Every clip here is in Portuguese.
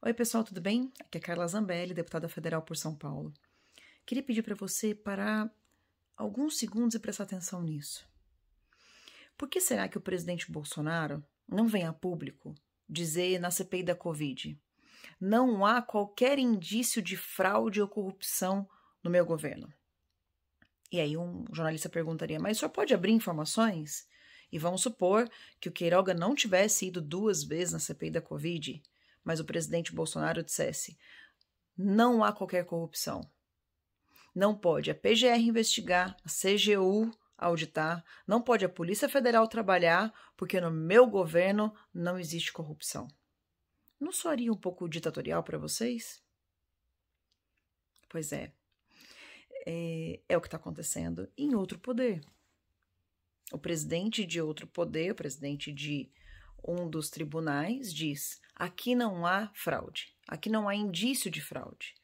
Oi, pessoal, tudo bem? Aqui é Carla Zambelli, deputada federal por São Paulo. Queria pedir para você parar alguns segundos e prestar atenção nisso. Por que será que o presidente Bolsonaro não vem a público dizer na CPI da Covid? Não há qualquer indício de fraude ou corrupção no meu governo. E aí um jornalista perguntaria: "Mas o senhor pode abrir informações?" E vamos supor que o Queiroga não tivesse ido duas vezes na CPI da Covid mas o presidente Bolsonaro dissesse: não há qualquer corrupção. Não pode a PGR investigar, a CGU auditar, não pode a Polícia Federal trabalhar, porque no meu governo não existe corrupção. Não soaria um pouco ditatorial para vocês? Pois é. É, é o que está acontecendo em outro poder. O presidente de outro poder, o presidente de um dos tribunais diz: aqui não há fraude, aqui não há indício de fraude.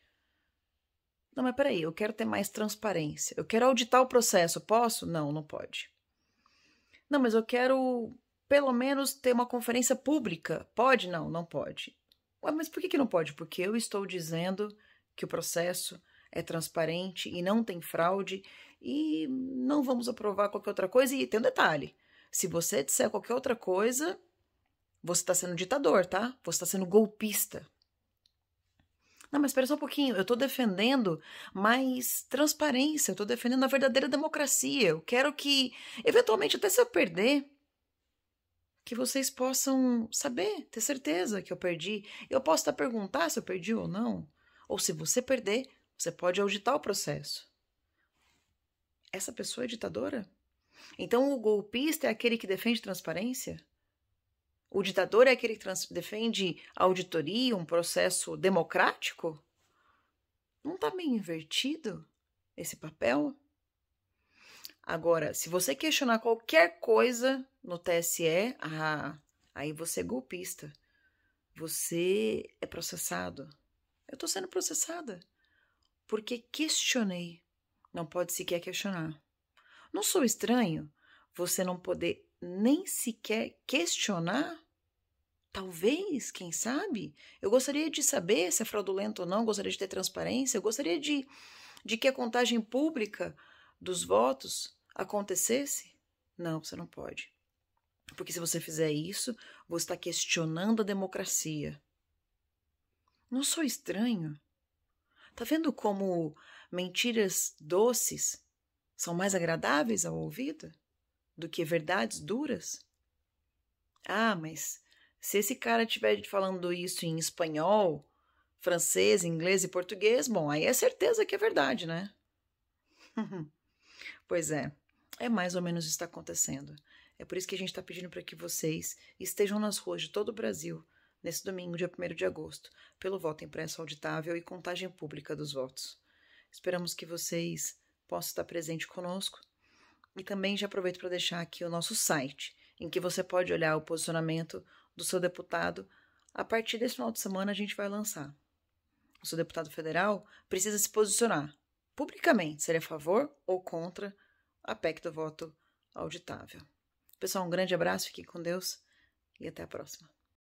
Não, mas peraí, eu quero ter mais transparência. Eu quero auditar o processo, posso? Não, não pode. Não, mas eu quero pelo menos ter uma conferência pública. Pode? Não, não pode. Ué, mas por que, que não pode? Porque eu estou dizendo que o processo é transparente e não tem fraude e não vamos aprovar qualquer outra coisa. E tem um detalhe: se você disser qualquer outra coisa, você está sendo ditador, tá? Você está sendo golpista. Não, mas espera só um pouquinho. Eu estou defendendo mais transparência. Eu estou defendendo a verdadeira democracia. Eu quero que, eventualmente, até se eu perder, que vocês possam saber, ter certeza que eu perdi. Eu posso até perguntar se eu perdi ou não. Ou se você perder, você pode auditar o processo. Essa pessoa é ditadora? Então o golpista é aquele que defende transparência? O ditador é aquele que defende auditoria, um processo democrático? Não está meio invertido esse papel? Agora, se você questionar qualquer coisa no TSE, ah, aí você é golpista. Você é processado. Eu estou sendo processada. Porque questionei. Não pode sequer questionar. Não sou estranho você não poder nem sequer questionar Talvez, quem sabe? Eu gostaria de saber se é fraudulento ou não, eu gostaria de ter transparência, eu gostaria de, de que a contagem pública dos votos acontecesse. Não, você não pode. Porque se você fizer isso, você está questionando a democracia. Não sou estranho. Tá vendo como mentiras doces são mais agradáveis ao ouvido do que verdades duras? Ah, mas se esse cara estiver falando isso em espanhol, francês, inglês e português, bom, aí é certeza que é verdade, né? pois é, é mais ou menos isso que está acontecendo. É por isso que a gente está pedindo para que vocês estejam nas ruas de todo o Brasil nesse domingo, dia 1 de agosto, pelo voto impresso auditável e contagem pública dos votos. Esperamos que vocês possam estar presentes conosco e também já aproveito para deixar aqui o nosso site, em que você pode olhar o posicionamento do seu deputado. A partir desse final de semana a gente vai lançar. O seu deputado federal precisa se posicionar publicamente se ele é a favor ou contra a PEC do voto auditável. Pessoal, um grande abraço, fiquem com Deus e até a próxima.